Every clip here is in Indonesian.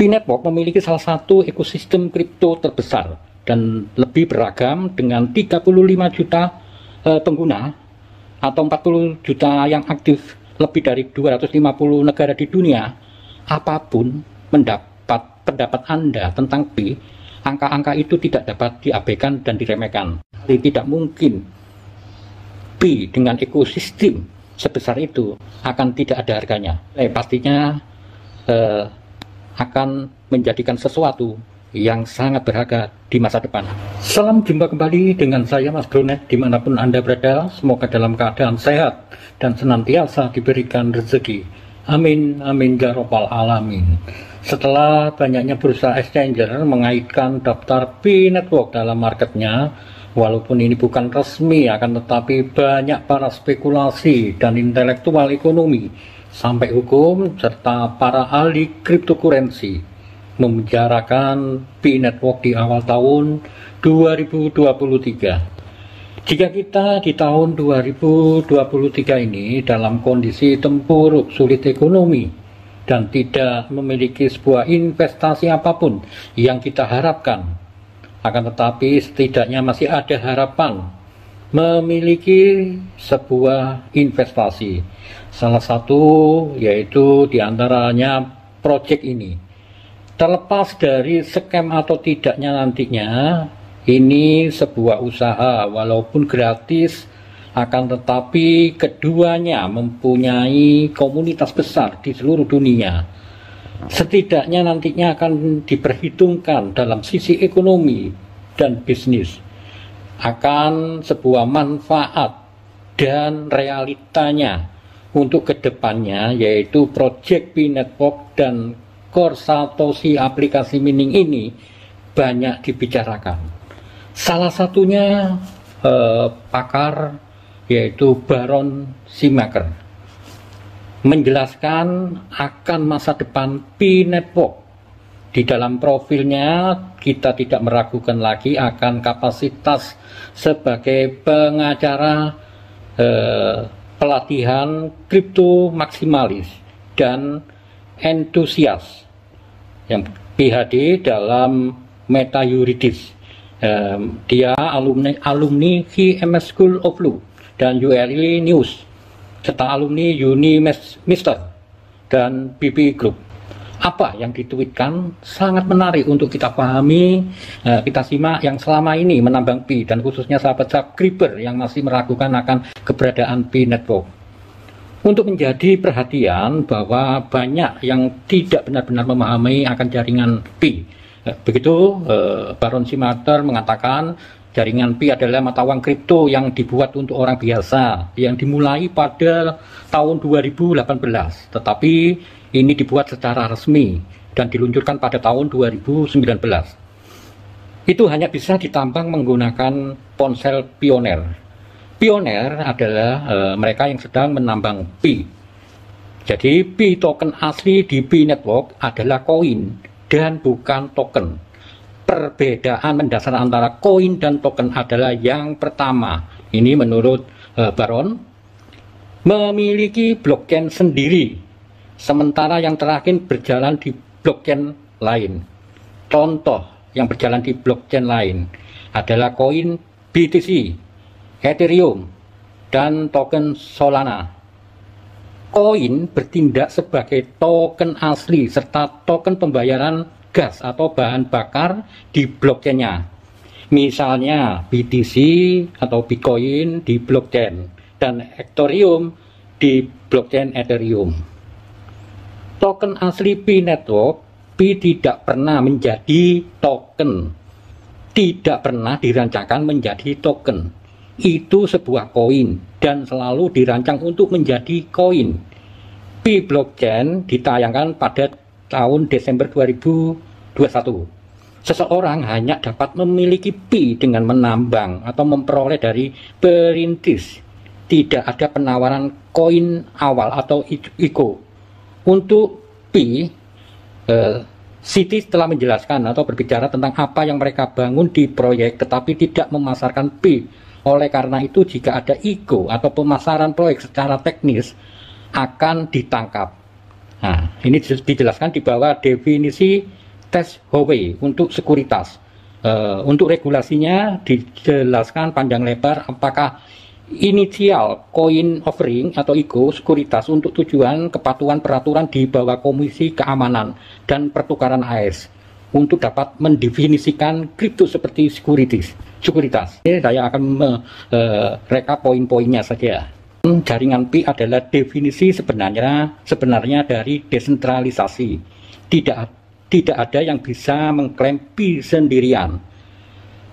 Pi network memiliki salah satu ekosistem kripto terbesar dan lebih beragam dengan 35 juta e, pengguna atau 40 juta yang aktif lebih dari 250 negara di dunia apapun mendapat pendapat Anda tentang Pi, angka-angka itu tidak dapat diabaikan dan diremehkan tidak mungkin Pi dengan ekosistem sebesar itu akan tidak ada harganya eh, pastinya eh, akan menjadikan sesuatu yang sangat berharga di masa depan. Salam jumpa kembali dengan saya Mas Brunet dimanapun Anda berada. Semoga dalam keadaan sehat dan senantiasa diberikan rezeki. Amin, amin, ya robbal alamin. Setelah banyaknya perusahaan exchanger mengaitkan daftar B-Network dalam marketnya, Walaupun ini bukan resmi, akan tetapi banyak para spekulasi dan intelektual ekonomi sampai hukum serta para ahli cryptocurrency memenjarakan Pi Network di awal tahun 2023. Jika kita di tahun 2023 ini dalam kondisi tempuruk sulit ekonomi dan tidak memiliki sebuah investasi apapun yang kita harapkan, akan tetapi setidaknya masih ada harapan memiliki sebuah investasi. Salah satu yaitu diantaranya proyek ini. Terlepas dari skem atau tidaknya nantinya, ini sebuah usaha walaupun gratis akan tetapi keduanya mempunyai komunitas besar di seluruh dunia. Setidaknya nantinya akan diperhitungkan dalam sisi ekonomi dan bisnis akan sebuah manfaat dan realitanya untuk kedepannya yaitu Project P Network dan Satoshi aplikasi mining ini banyak dibicarakan. Salah satunya eh, pakar yaitu Baron Simaker menjelaskan akan masa depan P Network di dalam profilnya kita tidak meragukan lagi akan kapasitas sebagai pengacara eh, pelatihan kripto maksimalis dan entusias yang PhD dalam meta yuridis. Eh, dia alumni alumni HMS School of Law dan ULI News serta alumni Uni Mister dan BP Group apa yang dituitkan sangat menarik untuk kita pahami, eh, kita simak yang selama ini menambang Pi dan khususnya sahabat subscriber yang masih meragukan akan keberadaan Pi Network. Untuk menjadi perhatian bahwa banyak yang tidak benar-benar memahami akan jaringan Pi eh, Begitu eh, Baron Simater mengatakan Jaringan Pi adalah mata uang kripto yang dibuat untuk orang biasa yang dimulai pada tahun 2018. Tetapi ini dibuat secara resmi dan diluncurkan pada tahun 2019. Itu hanya bisa ditambang menggunakan ponsel pioner. Pioner adalah e, mereka yang sedang menambang P. Jadi P token asli di P network adalah koin dan bukan token. Perbedaan mendasar antara koin dan token adalah yang pertama. Ini menurut e, Baron memiliki blockchain sendiri sementara yang terakhir berjalan di blockchain lain. Contoh yang berjalan di blockchain lain adalah koin BTC, Ethereum, dan token Solana. Koin bertindak sebagai token asli serta token pembayaran gas atau bahan bakar di blockchainnya. Misalnya BTC atau Bitcoin di blockchain dan Ethereum di blockchain Ethereum token asli P network P tidak pernah menjadi token tidak pernah dirancangkan menjadi token itu sebuah koin dan selalu dirancang untuk menjadi koin P blockchain ditayangkan pada tahun Desember 2021 seseorang hanya dapat memiliki P dengan menambang atau memperoleh dari perintis tidak ada penawaran koin awal atau ICO untuk P, uh, Siti telah menjelaskan atau berbicara tentang apa yang mereka bangun di proyek tetapi tidak memasarkan P. Oleh karena itu jika ada ego atau pemasaran proyek secara teknis akan ditangkap. Nah, ini dijelaskan di bawah definisi tes Huawei untuk sekuritas. uh, untuk regulasinya dijelaskan panjang lebar apakah inisial coin offering atau ego sekuritas untuk tujuan kepatuhan peraturan di bawah Komisi Keamanan dan Pertukaran AS untuk dapat mendefinisikan kripto seperti sekuritas. Sekuritas. Ini saya akan mereka e, uh, poin-poinnya saja. Hmm, jaringan P adalah definisi sebenarnya sebenarnya dari desentralisasi. Tidak tidak ada yang bisa mengklaim P sendirian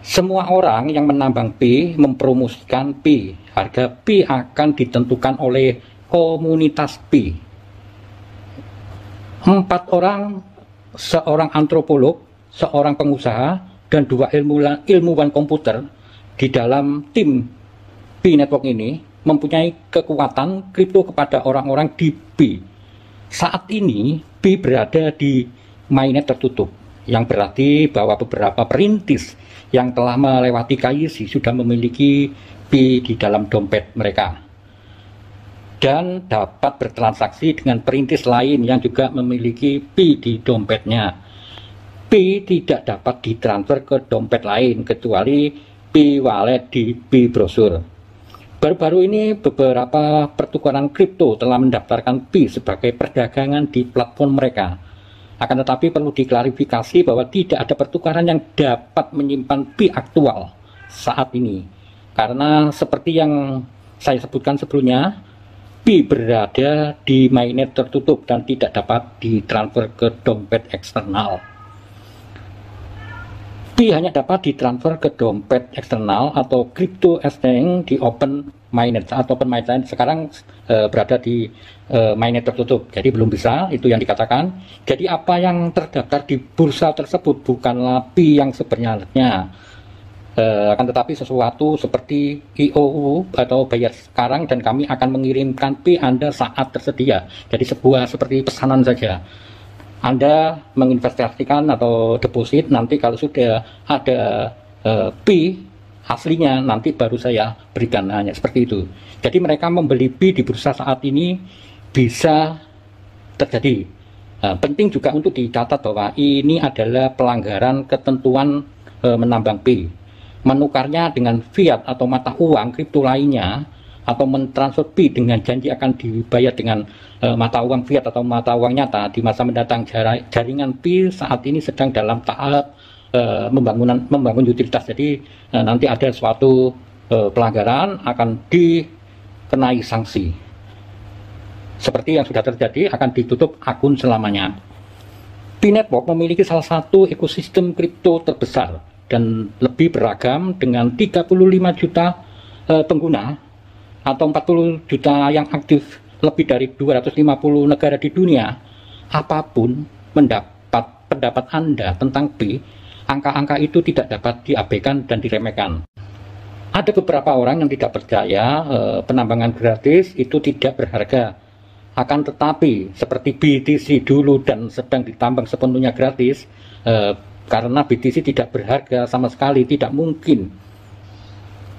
semua orang yang menambang P mempromosikan P. Harga P akan ditentukan oleh komunitas P. Empat orang, seorang antropolog, seorang pengusaha, dan dua ilmuwan, ilmuwan komputer di dalam tim P Network ini mempunyai kekuatan kripto kepada orang-orang di P. Saat ini P berada di mainnet tertutup, yang berarti bahwa beberapa perintis yang telah melewati KYC sudah memiliki P di dalam dompet mereka dan dapat bertransaksi dengan perintis lain yang juga memiliki P di dompetnya. P tidak dapat ditransfer ke dompet lain kecuali P wallet di P brosur. Baru-baru ini beberapa pertukaran kripto telah mendaftarkan P sebagai perdagangan di platform mereka akan tetapi perlu diklarifikasi bahwa tidak ada pertukaran yang dapat menyimpan P aktual saat ini. Karena seperti yang saya sebutkan sebelumnya, P berada di mainnet tertutup dan tidak dapat ditransfer ke dompet eksternal. P hanya dapat ditransfer ke dompet eksternal atau crypto exchange di open miner ataupun mainnet sekarang e, berada di e, mainnet tertutup. Jadi belum bisa itu yang dikatakan. Jadi apa yang terdaftar di bursa tersebut bukanlah pi yang sebenarnya. E, akan tetapi sesuatu seperti IOU atau bayar sekarang dan kami akan mengirimkan P Anda saat tersedia. Jadi sebuah seperti pesanan saja. Anda menginvestasikan atau deposit nanti kalau sudah ada e, pi aslinya nanti baru saya berikan hanya seperti itu jadi mereka membeli B di bursa saat ini bisa terjadi nah, penting juga untuk dicatat bahwa ini adalah pelanggaran ketentuan e, menambang B menukarnya dengan fiat atau mata uang kripto lainnya atau mentransfer B dengan janji akan dibayar dengan e, mata uang fiat atau mata uang nyata di masa mendatang jaringan B saat ini sedang dalam tahap uh, membangun utilitas. Jadi uh, nanti ada suatu uh, pelanggaran akan dikenai sanksi. Seperti yang sudah terjadi akan ditutup akun selamanya. Pinetwork memiliki salah satu ekosistem kripto terbesar dan lebih beragam dengan 35 juta uh, pengguna atau 40 juta yang aktif lebih dari 250 negara di dunia apapun mendapat pendapat Anda tentang B angka-angka itu tidak dapat diabaikan dan diremehkan. Ada beberapa orang yang tidak percaya eh, penambangan gratis itu tidak berharga. Akan tetapi, seperti BTC dulu dan sedang ditambang sepenuhnya gratis, eh, karena BTC tidak berharga sama sekali, tidak mungkin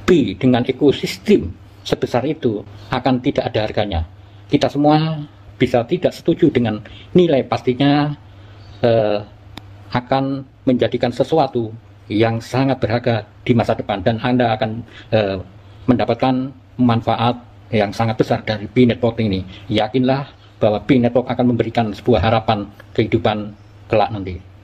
B dengan ekosistem sebesar itu akan tidak ada harganya. Kita semua bisa tidak setuju dengan nilai pastinya eh, akan menjadikan sesuatu yang sangat berharga di masa depan dan Anda akan eh, mendapatkan manfaat yang sangat besar dari B Network ini. Yakinlah bahwa B Network akan memberikan sebuah harapan kehidupan kelak nanti.